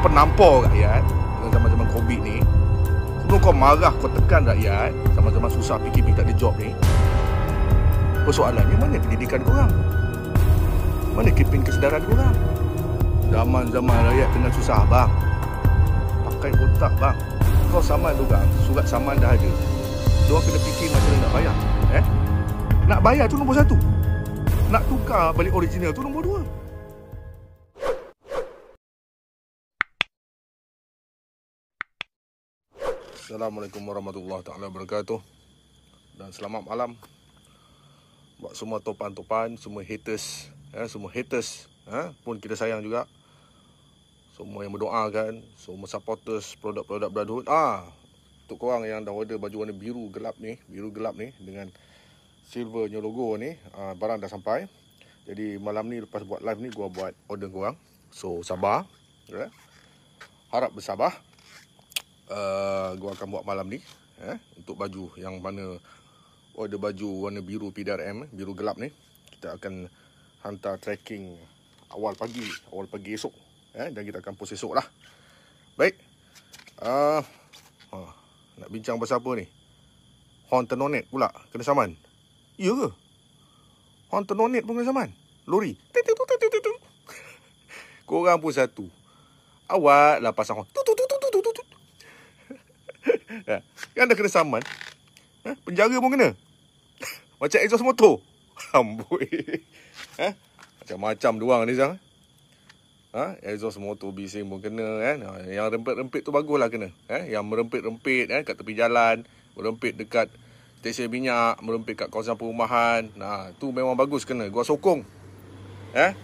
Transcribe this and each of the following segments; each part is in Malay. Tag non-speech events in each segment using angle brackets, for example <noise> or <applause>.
kau penampau rakyat dengan zaman-zaman COVID ni sebelum kau marah kau tekan rakyat zaman-zaman susah PKP tak ada job ni persoalannya mana pendidikan korang mana keeping kesedaran korang zaman-zaman rakyat tengah susah bang pakai otak bang kau saman kan? surat saman dah ada diorang kena fikir macam mana nak bayar eh nak bayar tu nombor satu nak tukar balik original tu nombor dua Assalamualaikum warahmatullahi taala wabarakatuh. Dan selamat malam buat semua topan-topan, semua haters, ya, semua haters, ya, pun kita sayang juga. Semua yang mendoakan, semua supporters produk-produk Brotherhood. Ah, untuk korang yang dah order baju warna biru gelap ni, biru gelap ni dengan silver new logo ni, ah, barang dah sampai. Jadi malam ni lepas buat live ni gua buat order korang. So sabar, ya. Harap bersabar uh, gua akan buat malam ni eh untuk baju yang mana order oh, baju warna biru PDRM eh, biru gelap ni kita akan hantar tracking awal pagi awal pagi esok eh dan kita akan post esok lah baik uh, eh, huh, ha, nak bincang pasal apa ni Horn tenonet pula kena saman iya ke Horn tenonet pun kena saman lori tu tu tu tu tu korang pun satu awak lah pasang tu tu tu tu yang dah kena saman ha? Penjara pun kena <laughs> Macam exhaust motor <laughs> Amboi ha? Macam-macam doang ni sang ha? Exhaust motor bising pun kena kan? Ha? Yang rempit-rempit tu bagus lah kena ha? Yang merempit-rempit kan? kat tepi jalan Merempit dekat stesen minyak Merempit kat kawasan perumahan nah, ha? Tu memang bagus kena Gua sokong Ha?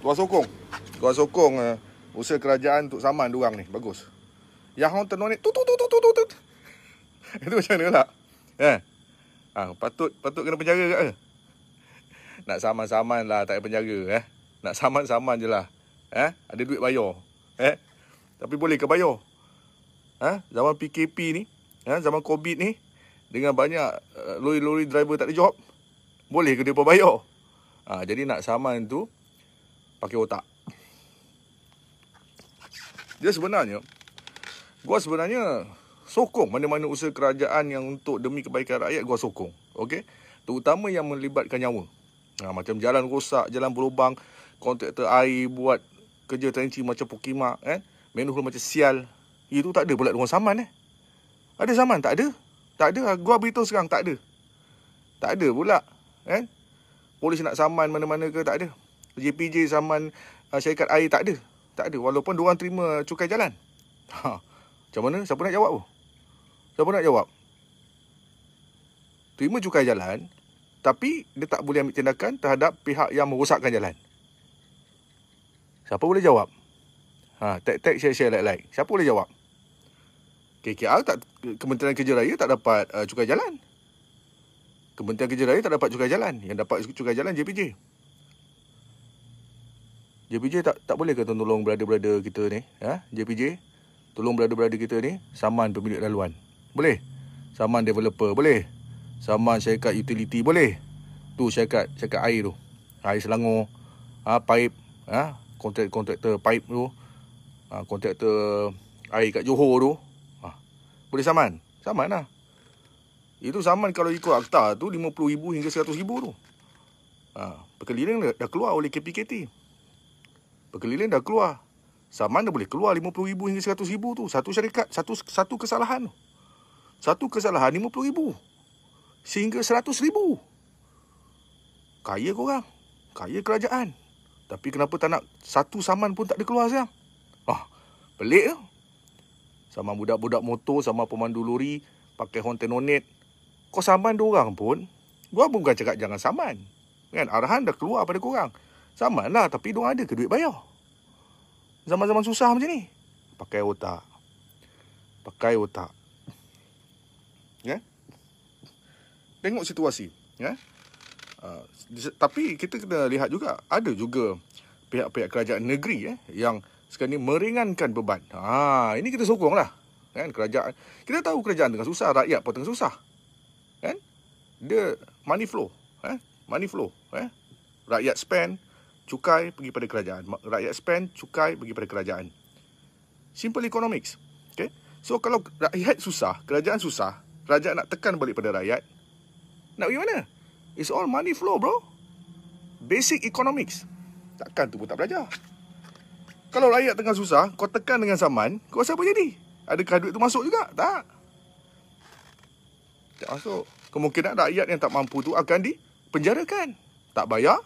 Gua sokong Gua sokong uh, usaha kerajaan untuk saman diorang ni Bagus yang orang tenung ni tu tu tu tu tu tu. tu. <laughs> Itu macam mana pula? Eh. Ha, patut patut kena penjara ke? Nak saman-saman lah tak ada penjara eh. Nak saman-saman je lah. Eh, ada duit bayar. Eh. Tapi boleh ke bayar? Ha, zaman PKP ni, ha, zaman COVID ni dengan banyak uh, eh, lori-lori driver tak ada job, boleh ke dia depa bayar? Ha, jadi nak saman tu pakai otak. Dia sebenarnya gua sebenarnya sokong mana-mana usaha kerajaan yang untuk demi kebaikan rakyat gua sokong okey terutama yang melibatkan nyawa ha, macam jalan rosak jalan berlubang kontraktor air buat kerja trenching macam pokima, kan menuh macam sial itu tak ada pula dengan saman eh ada saman tak ada tak ada ha, gua beritahu sekarang tak ada tak ada pula kan polis nak saman mana-mana ke tak ada JPJ saman uh, syarikat air tak ada tak ada walaupun dia terima cukai jalan ha macam mana? Siapa nak jawab tu? Siapa nak jawab? Terima cukai jalan Tapi dia tak boleh ambil tindakan terhadap pihak yang merosakkan jalan Siapa boleh jawab? Ha, tag-tag, share-share, like-like Siapa boleh jawab? KKR tak, Kementerian Kerja Raya tak dapat uh, cukai jalan Kementerian Kerja Raya tak dapat cukai jalan Yang dapat cukai jalan JPJ JPJ tak tak boleh ke tolong brother-brother kita ni ya? Ha? JPJ Tolong brother-brother kita ni Saman pemilik laluan Boleh? Saman developer boleh? Saman syarikat utility boleh? Tu syarikat, syarikat air tu Air selangor ha, ah, Paip ha, ah, kontrak Kontraktor paip tu ha, Kontraktor air kat Johor tu ha, Boleh saman? Saman lah Itu saman kalau ikut akta tu RM50,000 hingga RM100,000 tu ha, Perkeliling dah keluar oleh KPKT Perkeliling dah keluar mana boleh keluar RM50,000 hingga RM100,000 tu? Satu syarikat, satu satu kesalahan tu. Satu kesalahan RM50,000. Sehingga RM100,000. Kaya korang. Kaya kerajaan. Tapi kenapa tak nak satu saman pun tak ada keluar sekarang? Ah, pelik tu. Sama budak-budak motor, sama pemandu lori, pakai Honda Nonet. Kau saman orang pun, gua pun bukan cakap jangan saman. Kan? Arahan dah keluar pada korang. Samanlah tapi diorang ada ke duit bayar? zaman-zaman susah macam ni pakai otak pakai otak ya tengok situasi ya uh, tapi kita kena lihat juga ada juga pihak-pihak kerajaan negeri eh yang sekarang ini meringankan beban ha ini kita sokong lah, kan kerajaan kita tahu kerajaan tengah susah rakyat pun tengah susah kan dia money flow eh money flow eh rakyat spend cukai pergi pada kerajaan. Rakyat spend, cukai pergi pada kerajaan. Simple economics. Okay? So kalau rakyat susah, kerajaan susah, kerajaan nak tekan balik pada rakyat, nak pergi mana? It's all money flow bro. Basic economics. Takkan tu pun tak belajar. Kalau rakyat tengah susah, kau tekan dengan saman, kau rasa apa jadi? Adakah duit tu masuk juga? Tak. Tak masuk. Kemungkinan rakyat yang tak mampu tu akan dipenjarakan. Tak bayar,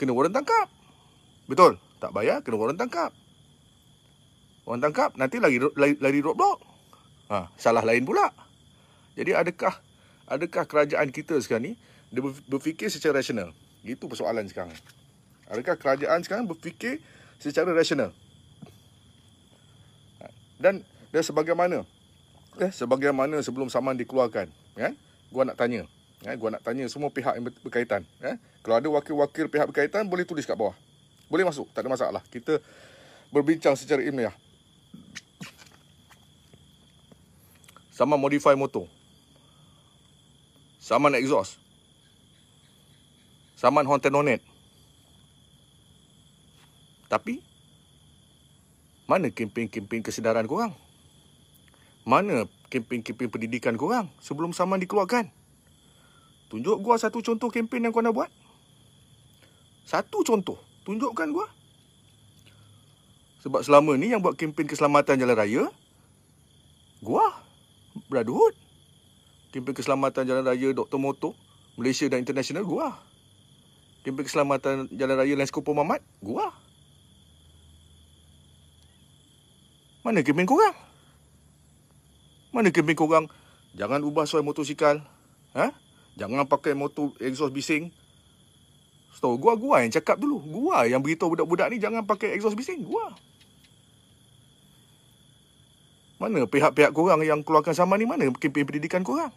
kena warrant tangkap. Betul? Tak bayar, kena warrant tangkap. Orang tangkap, nanti lari, lari, lari roadblock. Ha, salah lain pula. Jadi adakah adakah kerajaan kita sekarang ni dia berfikir secara rasional? Itu persoalan sekarang. Adakah kerajaan sekarang berfikir secara rasional? Ha, dan dia sebagaimana? Eh, sebagaimana sebelum saman dikeluarkan? Kan? Gua nak tanya. Eh, gua nak tanya semua pihak yang berkaitan. Eh, kalau ada wakil-wakil pihak berkaitan, boleh tulis kat bawah. Boleh masuk, tak ada masalah. Kita berbincang secara ilmiah. Sama modify motor. Sama exhaust. Sama haunted onet. Tapi, mana kempen-kempen kesedaran korang? Mana kempen-kempen pendidikan korang sebelum saman dikeluarkan? Tunjuk gua satu contoh kempen yang kau nak buat. Satu contoh. Tunjukkan gua. Sebab selama ni yang buat kempen keselamatan jalan raya. Gua. Brotherhood. Kempen keselamatan jalan raya Dr. Moto. Malaysia dan International. Gua. Kempen keselamatan jalan raya Lenskopo Mamat. Gua. Mana kempen korang? Mana kempen korang? Jangan ubah suai motosikal. ha? Jangan pakai motor exhaust bising. Stop. Gua gua yang cakap dulu. Gua yang beritahu budak-budak ni jangan pakai exhaust bising. Gua. Mana pihak-pihak korang yang keluarkan saman ni? Mana kempen pendidikan korang?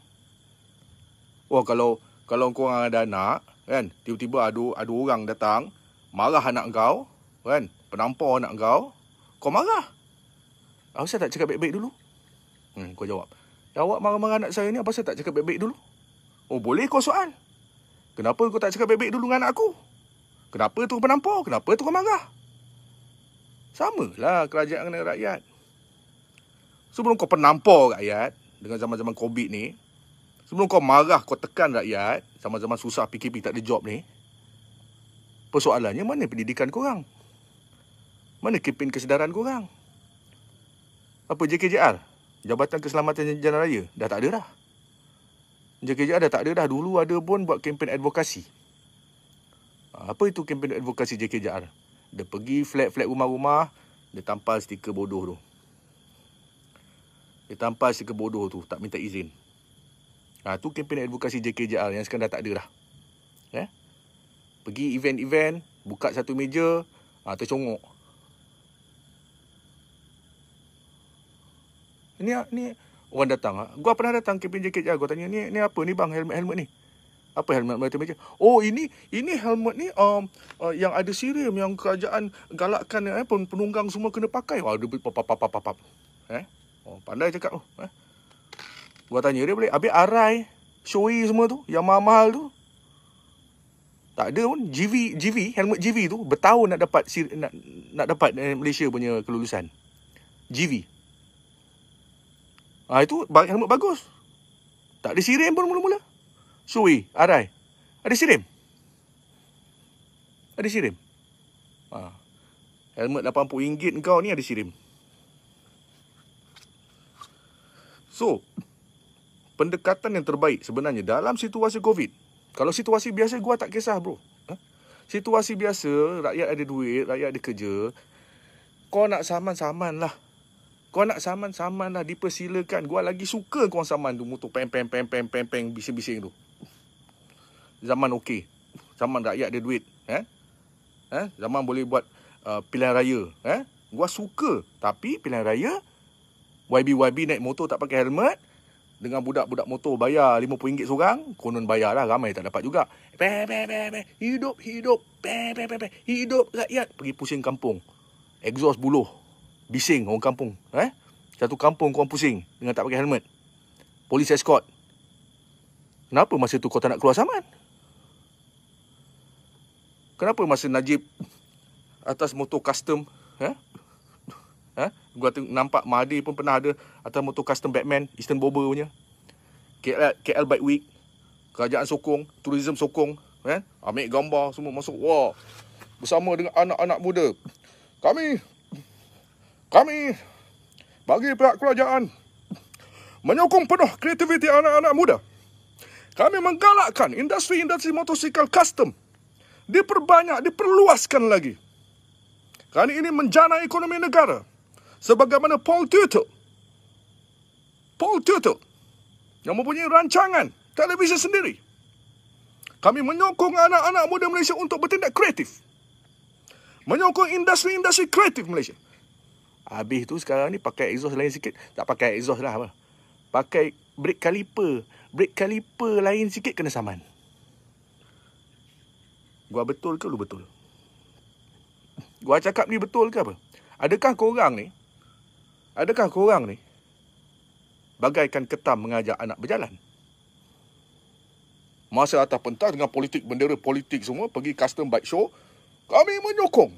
Wah, kalau kalau korang ada anak, kan? Tiba-tiba ada ada orang datang marah anak kau, kan? Penampar anak kau, kau marah. Apa ah, saya tak cakap baik-baik dulu? Hmm, kau jawab. Awak marah-marah anak saya ni apa ah, saya tak cakap baik-baik dulu? Oh boleh kau soal Kenapa kau tak cakap bebek baik dulu dengan anak aku Kenapa tu penampau Kenapa tu kau marah Sama lah kerajaan dengan rakyat Sebelum kau penampau rakyat Dengan zaman-zaman COVID ni Sebelum kau marah kau tekan rakyat Zaman-zaman susah PKP tak ada job ni Persoalannya mana pendidikan kau korang Mana kempen kesedaran kau korang apa JKJR? Jabatan Keselamatan Jalan Raya dah tak ada dah. JKJR ada tak ada dah. Dulu ada pun buat kempen advokasi. Apa itu kempen advokasi JKJR? Dia pergi flat-flat rumah-rumah. Dia tampal stiker bodoh tu. Dia tampal stiker bodoh tu. Tak minta izin. Ha, tu kempen advokasi JKJR yang sekarang dah tak ada dah. Eh? Pergi event-event. Buka satu meja. Ha, tercongok. ni ni orang datang ah, gua pernah datang ke jaket gua tanya ni ni apa ni bang helmet helmet ni apa helmet macam macam oh ini ini helmet ni um, uh, yang ada sirim yang kerajaan galakkan eh, pun penunggang semua kena pakai wah dia pop pop pop pop eh oh pandai cakap oh, eh gua tanya dia boleh habis arai showy semua tu yang mahal tu tak ada pun GV GV helmet GV tu bertahun nak dapat nak nak dapat eh, Malaysia punya kelulusan GV Ah ha, itu helmet bagus. Tak ada sirim pun mula-mula. Sui, arai. Ada sirim. Ada sirim. Ha. Helmet RM80 kau ni ada sirim. So, pendekatan yang terbaik sebenarnya dalam situasi COVID. Kalau situasi biasa, gua tak kisah bro. Ha? Situasi biasa, rakyat ada duit, rakyat ada kerja. Kau nak saman-saman lah. Kau nak saman-saman lah dipersilakan. Gua lagi suka kau saman tu motor peng peng peng peng peng peng bising-bising tu. Zaman okey. Zaman rakyat ada duit, eh? Eh, zaman boleh buat uh, pilihan raya, eh? Gua suka tapi pilihan raya YB-YB naik motor tak pakai helmet dengan budak-budak motor bayar RM50 seorang, konon bayar lah, ramai tak dapat juga. Pe pe pe pe hidup hidup pe pe pe pe hidup rakyat pergi pusing kampung. Exhaust buluh bising orang kampung eh satu kampung kau pusing dengan tak pakai helmet polis escort kenapa masa tu kau tak nak keluar saman kenapa masa Najib atas motor custom eh eh gua tengok nampak Mahdi pun pernah ada atas motor custom Batman Eastern Bomber punya KL, KL Bike Week kerajaan sokong tourism sokong eh ambil gambar semua masuk wah bersama dengan anak-anak muda kami kami bagi pihak kerajaan menyokong penuh kreativiti anak-anak muda. Kami menggalakkan industri-industri motosikal custom diperbanyak, diperluaskan lagi. Kerana ini menjana ekonomi negara. Sebagaimana Paul Tutu. Paul Tutu. Yang mempunyai rancangan televisi sendiri. Kami menyokong anak-anak muda Malaysia untuk bertindak kreatif. Menyokong industri-industri kreatif Malaysia. Habis tu sekarang ni pakai exhaust lain sikit. Tak pakai exhaust lah. Apa? Pakai brake caliper, Brake caliper lain sikit kena saman. Gua betul ke lu betul? Gua cakap ni betul ke apa? Adakah korang ni? Adakah korang ni? Bagaikan ketam mengajak anak berjalan. Masa atas pentas dengan politik bendera politik semua pergi custom bike show. Kami menyokong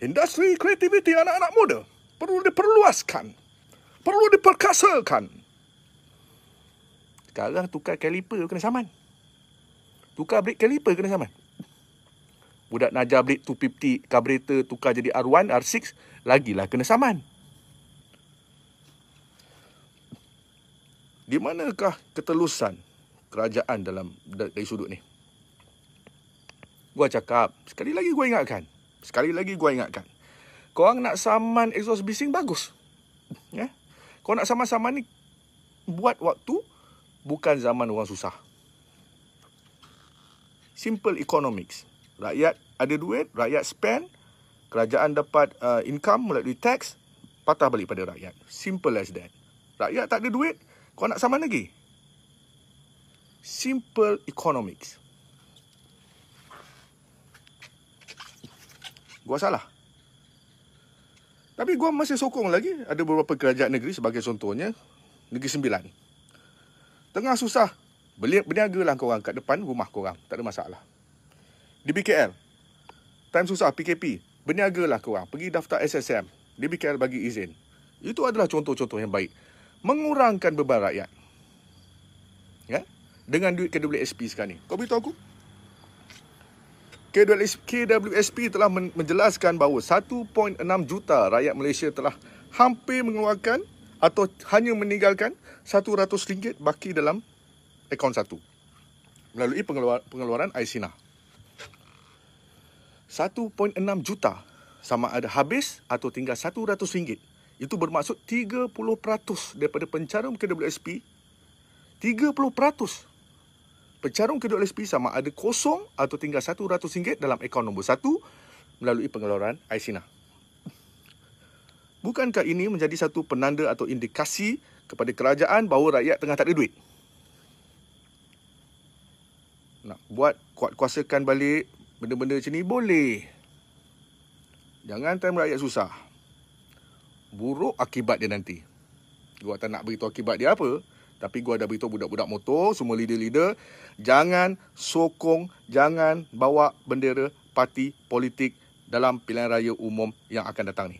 industri kreativiti anak-anak muda perlu diperluaskan. Perlu diperkasakan. Sekarang tukar kaliper kena saman. Tukar brake kaliper kena saman. Budak Najah brake 250 carburetor tukar jadi R1, R6, lagilah kena saman. Di manakah ketelusan kerajaan dalam dari sudut ni? Gua cakap, sekali lagi gua ingatkan. Sekali lagi gua ingatkan. Kau Korang nak saman exhaust bising bagus. Ya. Kau nak saman-saman ni buat waktu bukan zaman orang susah. Simple economics. Rakyat ada duit, rakyat spend, kerajaan dapat uh, income melalui tax, patah balik pada rakyat. Simple as that. Rakyat tak ada duit, kau nak saman lagi? Simple economics. Gua salah. Tapi gua masih sokong lagi ada beberapa kerajaan negeri sebagai contohnya Negeri Sembilan. Tengah susah. Beli berniaga lah korang kat depan rumah kau korang. Tak ada masalah. Di BKL. Time susah PKP. Berniaga kau korang. Pergi daftar SSM. Di BKL bagi izin. Itu adalah contoh-contoh yang baik. Mengurangkan beban rakyat. Ya? Dengan duit KWSP sekarang ni. Kau beritahu aku? KWSP telah menjelaskan bahawa 1.6 juta rakyat Malaysia telah hampir mengeluarkan atau hanya meninggalkan RM100 baki dalam akaun satu melalui pengeluaran Aisina. 1.6 juta sama ada habis atau tinggal RM100. Itu bermaksud 30% daripada pencarum KWSP Pecarung kedua LSP sama ada kosong atau tinggal RM100 dalam akaun nombor 1 melalui pengeluaran Aisina. Bukankah ini menjadi satu penanda atau indikasi kepada kerajaan bahawa rakyat tengah tak ada duit? Nak buat kuat-kuasakan balik benda-benda macam ni boleh. Jangan time rakyat susah. Buruk akibat dia nanti. Gua tak nak beritahu akibat dia apa. Tapi gua ada beritahu budak-budak motor, semua leader-leader, jangan sokong, jangan bawa bendera parti politik dalam pilihan raya umum yang akan datang ni.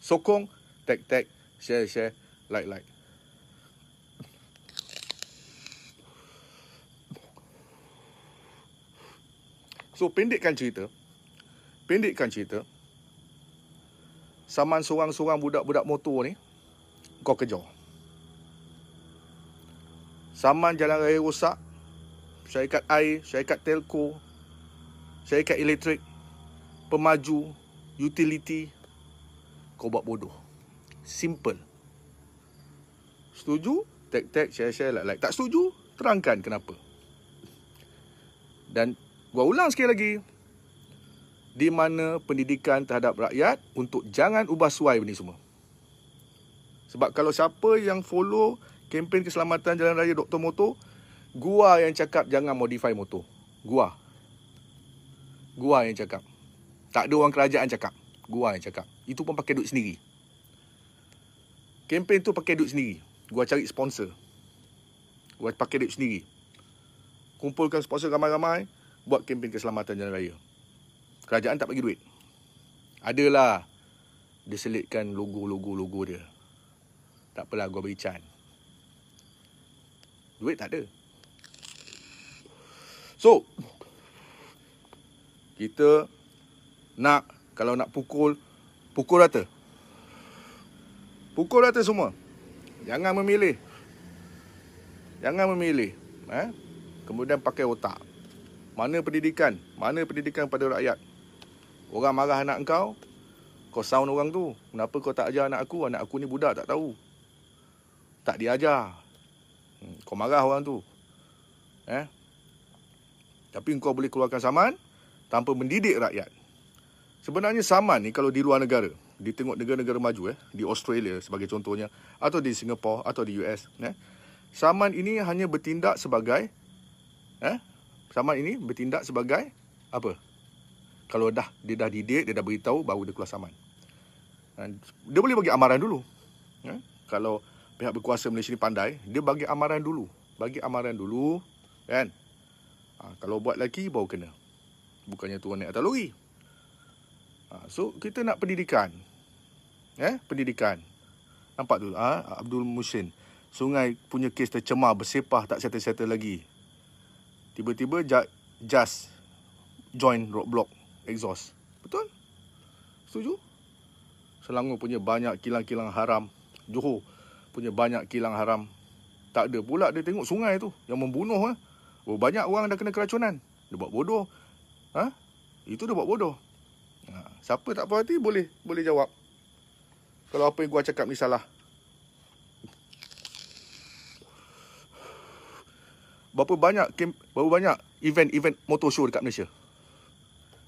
Sokong, tag tag, share share, like like. So pendekkan cerita. Pendekkan cerita. Saman seorang-seorang budak-budak motor ni kau kejar saman jalan raya rosak, syarikat air, syarikat telco, syarikat elektrik, pemaju, utility, kau buat bodoh. Simple. Setuju? Tag tag share share like lah. like. Tak setuju? Terangkan kenapa. Dan gua ulang sekali lagi. Di mana pendidikan terhadap rakyat untuk jangan ubah suai benda semua. Sebab kalau siapa yang follow kempen keselamatan jalan raya Dr. Motor Gua yang cakap jangan modify motor Gua Gua yang cakap Tak ada orang kerajaan cakap Gua yang cakap Itu pun pakai duit sendiri Kempen tu pakai duit sendiri Gua cari sponsor Gua pakai duit sendiri Kumpulkan sponsor ramai-ramai Buat kempen keselamatan jalan raya Kerajaan tak bagi duit Adalah Dia selitkan logo-logo-logo dia Tak apalah gua beri chance Duit tak ada. So, kita nak, kalau nak pukul, pukul rata. Pukul rata semua. Jangan memilih. Jangan memilih. Eh? Kemudian pakai otak. Mana pendidikan? Mana pendidikan pada rakyat? Orang marah anak kau, kau sound orang tu. Kenapa kau tak ajar anak aku? Anak aku ni budak tak tahu. Tak diajar. Hmm, kau marah orang tu. Eh? Tapi kau boleh keluarkan saman tanpa mendidik rakyat. Sebenarnya saman ni kalau di luar negara, di tengok negara-negara maju eh, di Australia sebagai contohnya atau di Singapura atau di US, eh. Saman ini hanya bertindak sebagai eh saman ini bertindak sebagai apa? Kalau dah dia dah didik, dia dah beritahu baru dia keluar saman. Dia boleh bagi amaran dulu. Eh? Kalau pihak berkuasa Malaysia ni pandai, dia bagi amaran dulu. Bagi amaran dulu, kan? Ha, kalau buat lagi, baru kena. Bukannya tuan naik atas lori. Ha, so, kita nak pendidikan. Eh, pendidikan. Nampak tu? Ha? Abdul Musin. Sungai punya kes tercemar, bersepah, tak settle-settle lagi. Tiba-tiba, just join roadblock exhaust. Betul? Setuju? Selangor punya banyak kilang-kilang haram. Johor punya banyak kilang haram. Tak ada pula dia tengok sungai tu yang membunuh eh. Oh, banyak orang dah kena keracunan. Dia buat bodoh. Ha? Itu dia buat bodoh. Ha. Siapa tak puas hati boleh boleh jawab. Kalau apa yang gua cakap ni salah. Berapa banyak kem, berapa banyak event-event motor show dekat Malaysia?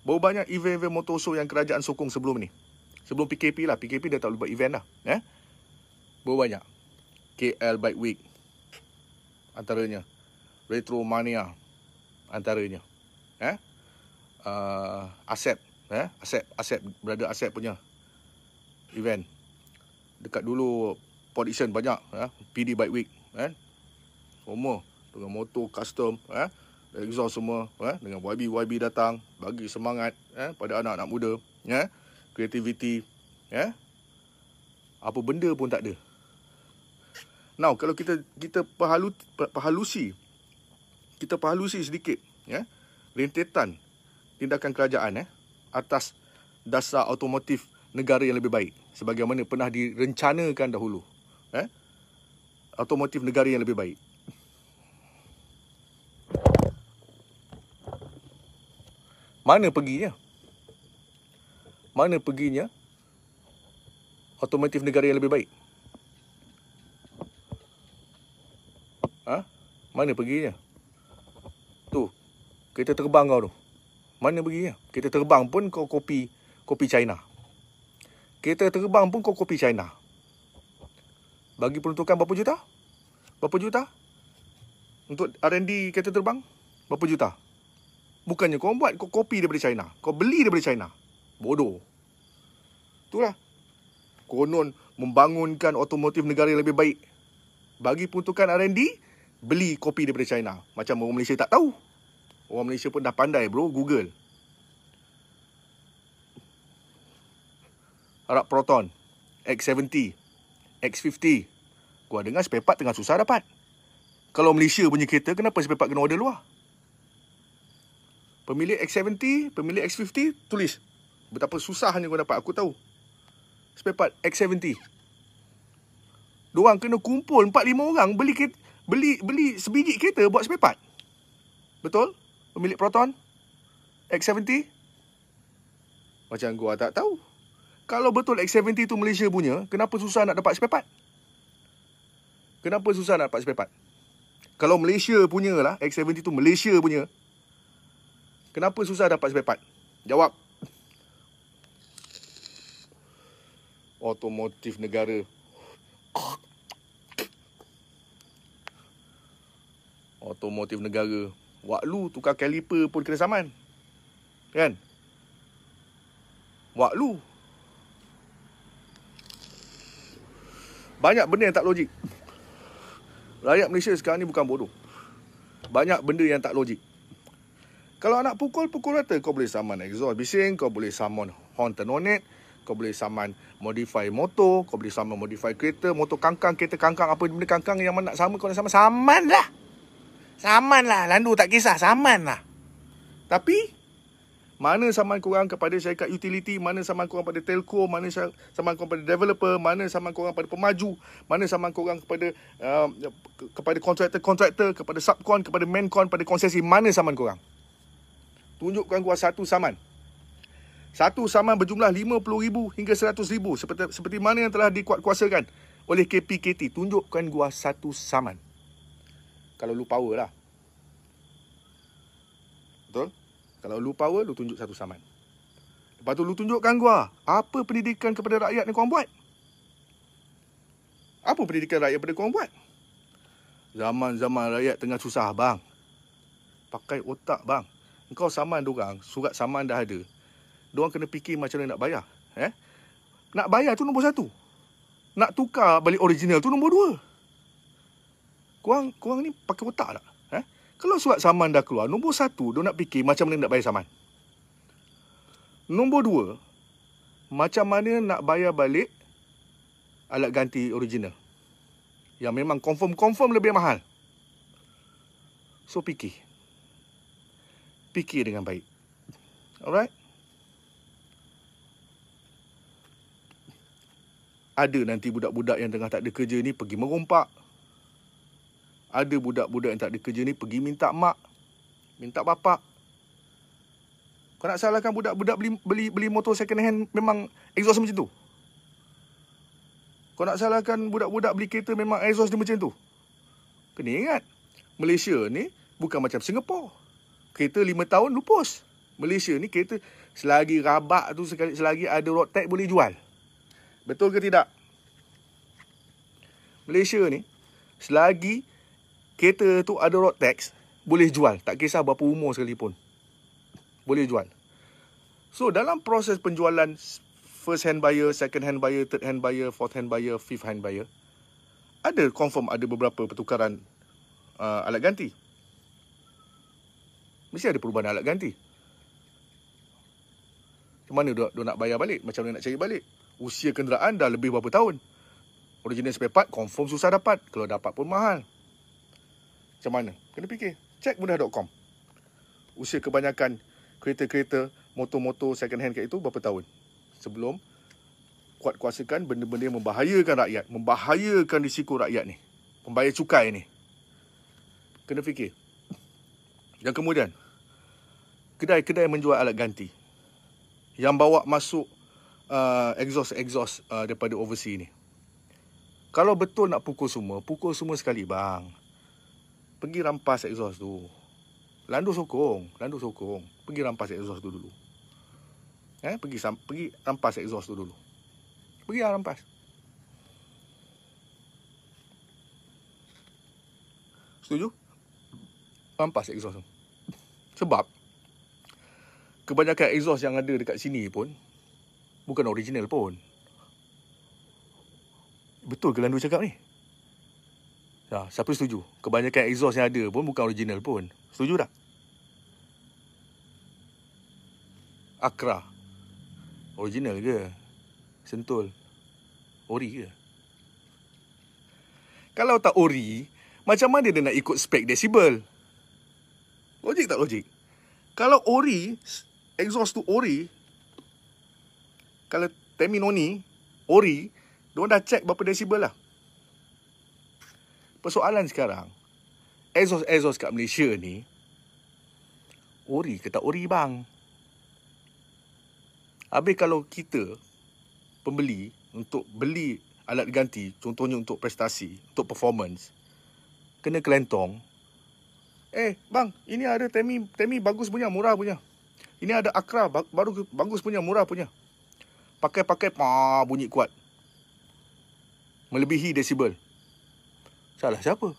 Berapa banyak event-event motor show yang kerajaan sokong sebelum ni? Sebelum PKP lah, PKP dah tak boleh buat event lah eh? Berapa banyak? KL Bike Week antaranya Retro Mania antaranya eh uh, Asep eh Asep Asep brother Asep punya event dekat dulu position banyak eh PD Bike Week eh semua dengan motor custom eh exhaust semua eh dengan YB YB datang bagi semangat eh pada anak-anak muda eh kreativiti eh apa benda pun tak ada Now kalau kita kita perhalu, perhalusi kita perhalusi sedikit ya rentetan tindakan kerajaan eh atas dasar automotif negara yang lebih baik sebagaimana pernah direncanakan dahulu eh automotif negara yang lebih baik mana perginya mana perginya automotif negara yang lebih baik Ha? Mana perginya? Tu. Kereta terbang kau tu. Mana perginya? Kereta terbang pun kau kopi kopi China. Kereta terbang pun kau kopi China. Bagi peruntukan berapa juta? Berapa juta? Untuk R&D kereta terbang? Berapa juta? Bukannya kau buat kau kopi daripada China. Kau beli daripada China. Bodoh. Itulah. Konon membangunkan otomotif negara lebih baik. Bagi peruntukan R&D, beli kopi daripada China. Macam orang Malaysia tak tahu. Orang Malaysia pun dah pandai bro, Google. Harap Proton, X70, X50. Gua dengar spare part tengah susah dapat. Kalau Malaysia punya kereta, kenapa spare part kena order luar? Pemilik X70, pemilik X50, tulis. Betapa susahnya gua dapat, aku tahu. Spare part X70. Diorang kena kumpul 4-5 orang beli beli beli sebiji kereta buat spare part. Betul? Pemilik Proton X70 macam gua tak tahu. Kalau betul X70 tu Malaysia punya, kenapa susah nak dapat spare part? Kenapa susah nak dapat spare part? Kalau Malaysia punya lah, X70 tu Malaysia punya. Kenapa susah dapat spare part? Jawab. Otomotif negara. Otomotif negara Waklu tukar kaliper pun kena saman Kan Waklu Banyak benda yang tak logik Rakyat Malaysia sekarang ni bukan bodoh Banyak benda yang tak logik Kalau anak pukul, pukul rata Kau boleh saman exhaust bising Kau boleh saman horn tenonet Kau boleh saman modify motor Kau boleh saman modify kereta Motor kangkang, kereta kangkang Apa benda kangkang yang mana nak sama Kau nak saman, saman lah Saman lah. Landu tak kisah. Saman lah. Tapi, mana saman korang kepada syarikat utility, mana saman korang pada telco, mana saman korang pada developer, mana saman korang pada pemaju, mana saman korang kepada uh, kepada kontraktor-kontraktor, kepada subcon, kepada maincon, pada konsesi, mana saman korang? Tunjukkan gua satu saman. Satu saman berjumlah RM50,000 hingga RM100,000 seperti, seperti mana yang telah dikuatkuasakan oleh KPKT. Tunjukkan gua satu saman kalau lu power lah. Betul? Kalau lu power, lu tunjuk satu saman. Lepas tu lu tunjukkan gua, apa pendidikan kepada rakyat ni korang buat? Apa pendidikan rakyat pada korang buat? Zaman-zaman rakyat tengah susah, bang. Pakai otak, bang. Engkau saman dorang, surat saman dah ada. Dorang kena fikir macam mana nak bayar. Eh? Nak bayar tu nombor satu. Nak tukar balik original tu nombor dua. Korang, korang ni pakai otak tak? Eh? Kalau surat saman dah keluar, nombor satu, dia nak fikir macam mana nak bayar saman. Nombor dua, macam mana nak bayar balik alat ganti original. Yang memang confirm-confirm lebih mahal. So, fikir. Fikir dengan baik. Alright? Ada nanti budak-budak yang tengah tak ada kerja ni pergi merompak. Ada budak-budak yang tak ada kerja ni pergi minta mak, minta bapak. Kau nak salahkan budak-budak beli beli beli motor second hand memang exhaust macam tu? Kau nak salahkan budak-budak beli kereta memang exhaust dia macam tu? Kena ingat, Malaysia ni bukan macam Singapore. Kereta lima tahun lupus. Malaysia ni kereta selagi rabak tu sekali selagi ada road tag boleh jual. Betul ke tidak? Malaysia ni selagi kereta tu ada road tax boleh jual tak kisah berapa umur sekalipun boleh jual so dalam proses penjualan first hand buyer second hand buyer third hand buyer fourth hand buyer fifth hand buyer ada confirm ada beberapa pertukaran uh, alat ganti mesti ada perubahan alat ganti macam mana dia, dia nak bayar balik macam mana nak cari balik usia kenderaan dah lebih berapa tahun original spare part confirm susah dapat kalau dapat pun mahal macam mana? Kena fikir. Check mudah.com. Usia kebanyakan kereta-kereta, motor-motor second hand kat itu berapa tahun? Sebelum kuat kuasakan benda-benda yang membahayakan rakyat, membahayakan risiko rakyat ni. Pembayar cukai ni. Kena fikir. Dan kemudian, kedai-kedai menjual alat ganti yang bawa masuk uh, exhaust-exhaust uh, daripada overseas ni. Kalau betul nak pukul semua, pukul semua sekali bang pergi rampas exhaust tu. Landu sokong, landu sokong. Pergi rampas exhaust tu dulu. Eh, pergi pergi rampas exhaust tu dulu. Pergi lah rampas. Setuju? Rampas exhaust tu. Sebab kebanyakan exhaust yang ada dekat sini pun bukan original pun. Betul ke landu cakap ni? Ya, siapa setuju? Kebanyakan exhaust yang ada pun bukan original pun. Setuju tak? Akra. Original ke? Sentul. Ori ke? Kalau tak ori, macam mana dia nak ikut spek decibel? Logik tak logik? Kalau ori, exhaust tu ori, kalau terminoni Noni, ori, diorang dah check berapa decibel lah. Persoalan sekarang Exos-exos kat Malaysia ni Ori ke tak ori bang? Habis kalau kita Pembeli Untuk beli alat ganti Contohnya untuk prestasi Untuk performance Kena kelentong Eh bang Ini ada Temi Temi bagus punya Murah punya Ini ada Akra Baru bagus punya Murah punya Pakai-pakai pa, Bunyi kuat Melebihi desibel Salah siapa?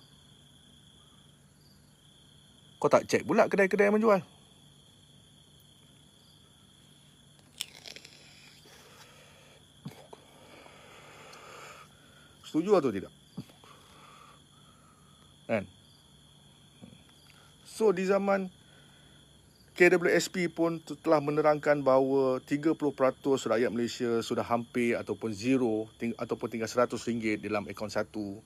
Kau tak cek pula kedai-kedai yang menjual? Setuju atau tidak? Kan? So, di zaman KWSP pun telah menerangkan bahawa 30% rakyat Malaysia sudah hampir ataupun zero ting- ataupun tinggal RM100 dalam akaun satu.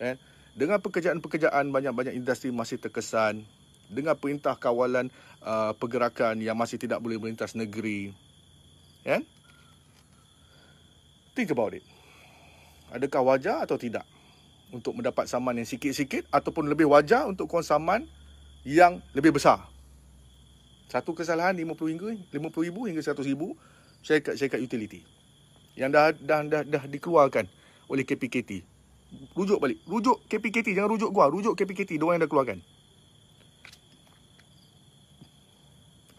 Kan? Eh? dengan pekerjaan-pekerjaan banyak-banyak industri masih terkesan dengan perintah kawalan uh, pergerakan yang masih tidak boleh melintas negeri. Ya? Kan? Yeah? Think about it. Adakah wajar atau tidak untuk mendapat saman yang sikit-sikit ataupun lebih wajar untuk kau saman yang lebih besar? Satu kesalahan RM50 hingga RM100,000 syarikat-syarikat utility yang dah, dah, dah, dah dikeluarkan oleh KPKT Rujuk balik. Rujuk KPKT. Jangan rujuk gua. Rujuk KPKT. Diorang yang dah keluarkan.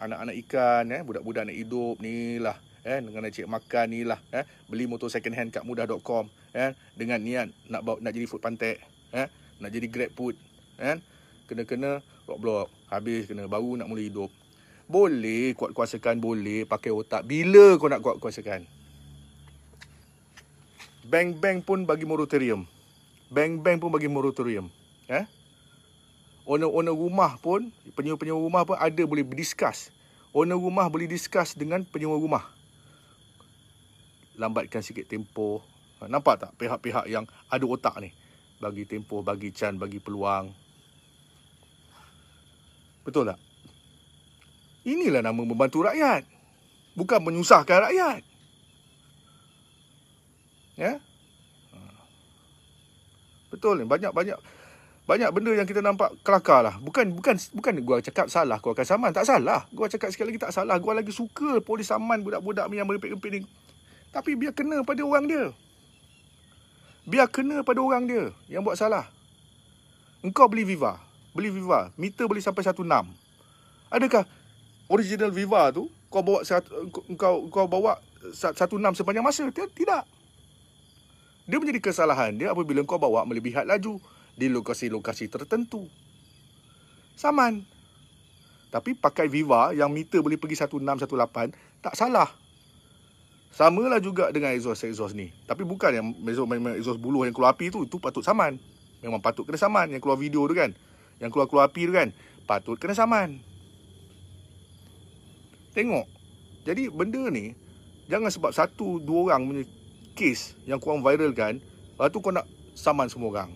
Anak-anak ikan, eh, budak-budak nak hidup, ni lah. Eh, dengan cik makan, ni lah. Eh, beli motor second hand kat mudah.com. Eh, dengan niat nak bawa, nak jadi food pantek. Eh, nak jadi grab food. Eh. kena kena blok blok Habis kena. Baru nak mula hidup. Boleh kuat kuasakan, boleh pakai otak. Bila kau nak kuat kuasakan? Bank-bank pun bagi moratorium bank-bank pun bagi moratorium. Eh? Owner-owner rumah pun, penyewa-penyewa rumah pun ada boleh berdiskus. Owner rumah boleh discuss dengan penyewa rumah. Lambatkan sikit tempoh. Ha, nampak tak pihak-pihak yang ada otak ni? Bagi tempoh, bagi can, bagi peluang. Betul tak? Inilah nama membantu rakyat. Bukan menyusahkan rakyat. Ya? Yeah? Betul ni. Banyak-banyak banyak benda yang kita nampak kelakar lah. Bukan, bukan, bukan gua cakap salah gua akan saman. Tak salah. Gua cakap sekali lagi tak salah. Gua lagi suka polis saman budak-budak yang merepek-repek ni. Tapi biar kena pada orang dia. Biar kena pada orang dia yang buat salah. Engkau beli Viva. Beli Viva. Meter beli sampai 1.6. Adakah original Viva tu kau bawa satu, engkau, engkau bawa 1.6 sepanjang masa? Tidak. Dia menjadi kesalahan dia apabila kau bawa melebihat laju di lokasi-lokasi tertentu. Saman. Tapi pakai Viva yang meter boleh pergi 1.6-1.8, tak salah. Sama lah juga dengan exhaust-exhaust ni. Tapi bukan yang exhaust buluh yang keluar api tu, itu patut saman. Memang patut kena saman yang keluar video tu kan. Yang keluar-keluar api tu kan. Patut kena saman. Tengok. Jadi benda ni, jangan sebab satu, dua orang punya kes yang korang viralkan Lepas tu kau nak saman semua orang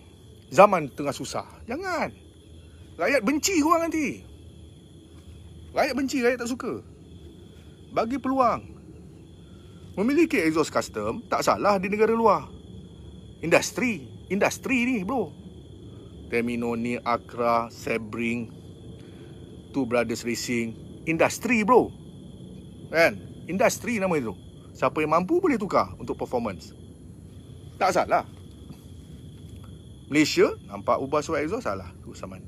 Zaman tengah susah Jangan Rakyat benci korang nanti Rakyat benci, rakyat tak suka Bagi peluang Memiliki exhaust custom Tak salah di negara luar Industri Industri ni bro Terminoni, Akra, Sebring Two Brothers Racing Industri bro Kan? Industri nama itu Siapa yang mampu boleh tukar untuk performance. Tak salah. Malaysia nampak ubah suai exhaust salah tu saman.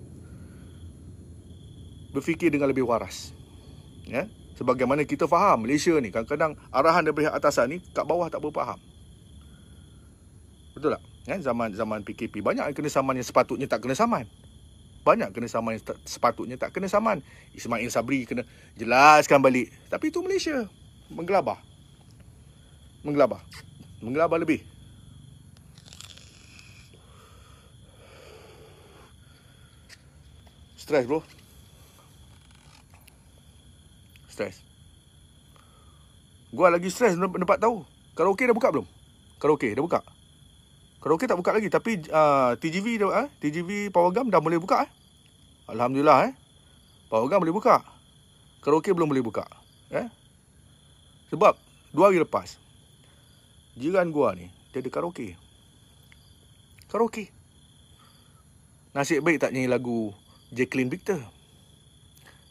Berfikir dengan lebih waras. Ya. Yeah? Sebagaimana kita faham Malaysia ni kadang-kadang arahan dari pihak atasan ni kat bawah tak faham. Betul tak? Ya, zaman zaman PKP banyak kena saman yang sepatutnya tak kena saman. Banyak kena saman yang tak, sepatutnya tak kena saman. Ismail Sabri kena jelaskan balik. Tapi itu Malaysia menggelabah menggelabah. Menggelabah lebih. Stres bro. Stres. Gua lagi stres dapat tahu. Kalau okey dah buka belum? Kalau okey dah buka. Kalau okey tak buka lagi tapi uh, ah, TGV dah eh? Ah, TGV Power Gum dah boleh buka eh. Alhamdulillah eh. Power Gum boleh buka. Kalau okey belum boleh buka. Eh. Sebab dua hari lepas Jiran gua ni Dia ada karaoke Karaoke Nasib baik tak nyanyi lagu Jacqueline Victor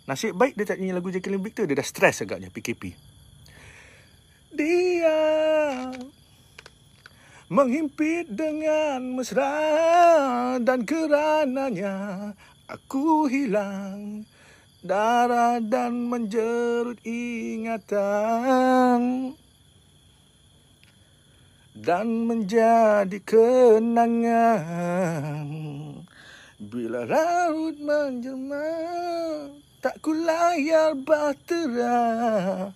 Nasib baik dia tak nyanyi lagu Jacqueline Victor Dia dah stres agaknya PKP Dia Menghimpit dengan mesra Dan kerananya Aku hilang Darah dan menjerut ingatan dan menjadi kenangan bila laut menjelma tak ku layar batera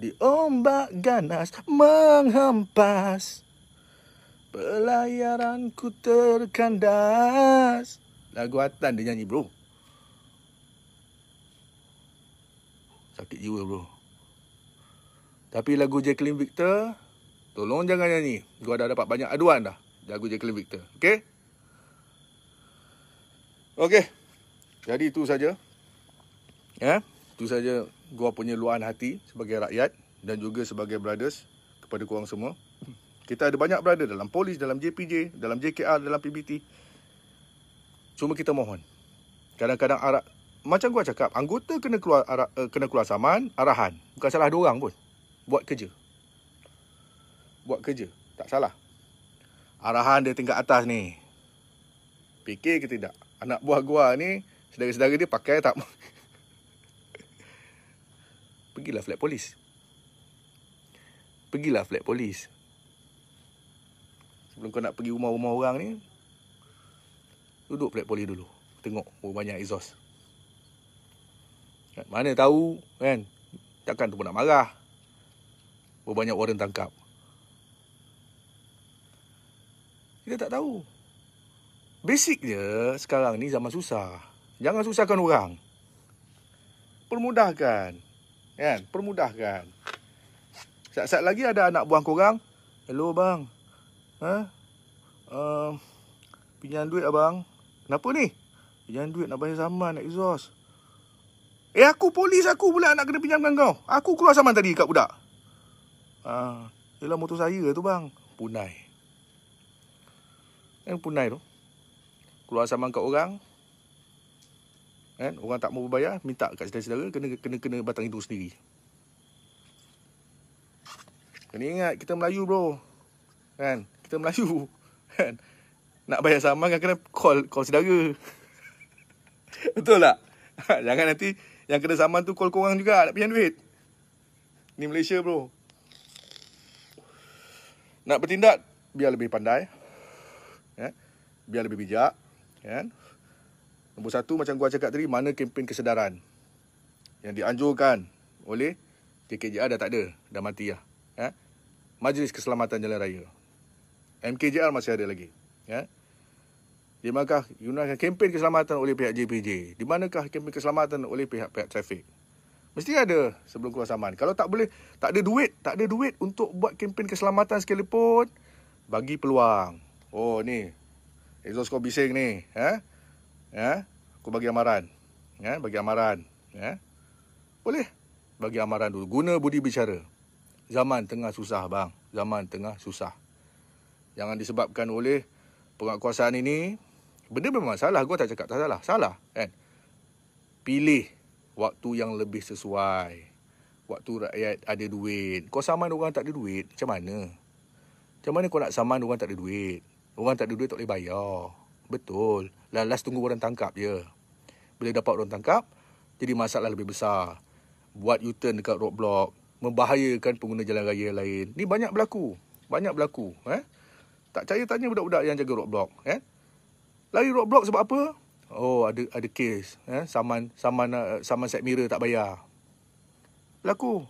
di ombak ganas menghempas ku terkandas lagu atan dia nyanyi bro sakit jiwa bro tapi lagu Jacqueline Victor Tolong jangan nyanyi. Gua dah dapat banyak aduan dah. Jago je Clint Victor. Okay? Okay. Jadi itu saja. Ya. Yeah? Itu saja gua punya luahan hati sebagai rakyat dan juga sebagai brothers kepada korang semua. Kita ada banyak brother dalam polis, dalam JPJ, dalam JKR, dalam PBT. Cuma kita mohon. Kadang-kadang arah, macam gua cakap, anggota kena keluar arah, eh, uh, kena keluar saman, arahan. Bukan salah dua orang pun. Buat kerja buat kerja. Tak salah. Arahan dia tingkat atas ni. Fikir ke tidak? Anak buah gua ni, sedara-sedara dia pakai tak? <laughs> Pergilah flat polis. Pergilah flat polis. Sebelum kau nak pergi rumah-rumah orang ni, duduk flat polis dulu. Tengok berapa banyak exhaust. Kan? Mana tahu kan Takkan tu pun nak marah Berapa banyak orang tangkap Kita tak tahu. Basic je sekarang ni zaman susah. Jangan susahkan orang. Permudahkan. Kan? Permudahkan. Saat-saat lagi ada anak buang korang. Hello bang. Ha? Uh, pinjam duit abang. Kenapa ni? Pinjam duit nak bayar saman, nak exhaust. Eh aku polis aku pula nak kena pinjamkan kau. Aku keluar saman tadi kat budak. Ah, uh, ialah motor saya tu bang. Punai. Yang eh, punai tu Keluar saman kat orang kan? Orang tak mau berbayar Minta kat saudara-saudara Kena-kena kena batang hidung sendiri Kena ingat kita Melayu bro kan? Kita Melayu <laughs> kan? Nak bayar saman kan kena call Call saudara <laughs> Betul tak? <laughs> Jangan nanti yang kena saman tu call korang juga Nak pinjam duit Ni Malaysia bro Nak bertindak Biar lebih pandai biar lebih bijak kan nombor satu macam gua cakap tadi mana kempen kesedaran yang dianjurkan oleh KKJR dah tak ada dah mati lah ya? Majlis Keselamatan Jalan Raya MKJR masih ada lagi ya? di mana kah kempen keselamatan oleh pihak JPJ di mana kah kempen keselamatan oleh pihak pihak trafik mesti ada sebelum keluar saman kalau tak boleh tak ada duit tak ada duit untuk buat kempen keselamatan sekalipun bagi peluang oh ni Exhaust kau bising ni ya? Ha? Ya? Ha? Aku bagi amaran ya? Bagi amaran ya? Boleh Bagi amaran dulu Guna budi bicara Zaman tengah susah bang Zaman tengah susah Jangan disebabkan oleh Penguatkuasaan ini Benda memang salah Gua tak cakap tak salah Salah kan Pilih Waktu yang lebih sesuai Waktu rakyat ada duit Kau saman orang tak ada duit Macam mana macam mana kau nak saman orang tak ada duit? Orang tak ada duit tak boleh bayar. Betul. Last tunggu orang tangkap je. Bila dapat orang tangkap, jadi masalah lebih besar. Buat U-turn dekat roadblock. Membahayakan pengguna jalan raya yang lain. Ni banyak berlaku. Banyak berlaku. Eh? Tak percaya tanya budak-budak yang jaga roadblock. Eh? Lari roadblock sebab apa? Oh, ada ada case, Eh? Saman, saman, uh, saman set mirror tak bayar. Berlaku.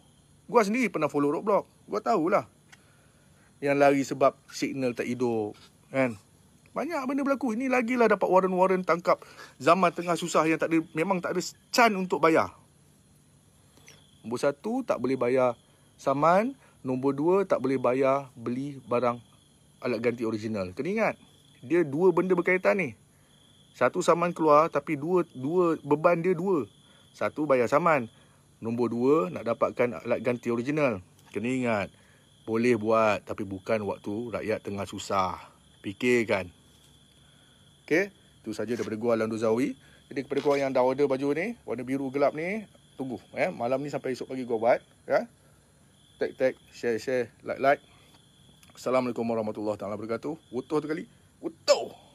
Gua sendiri pernah follow roadblock. Gua tahulah. Yang lari sebab signal tak hidup. Kan? Banyak benda berlaku. Ini lagilah dapat warren-warren tangkap zaman tengah susah yang tak ada, memang tak ada can untuk bayar. Nombor satu, tak boleh bayar saman. Nombor dua, tak boleh bayar beli barang alat ganti original. Kena ingat, dia dua benda berkaitan ni. Satu saman keluar tapi dua dua beban dia dua. Satu bayar saman. Nombor dua nak dapatkan alat ganti original. Kena ingat. Boleh buat tapi bukan waktu rakyat tengah susah fikirkan. okay, itu saja daripada gua Alan Dozawi. Jadi kepada kau yang dah order baju ni, warna biru gelap ni, tunggu eh. Malam ni sampai esok pagi gua buat, ya. Tag tag, share share, like like. Assalamualaikum warahmatullahi taala wabarakatuh. Utuh tu kali. Utuh.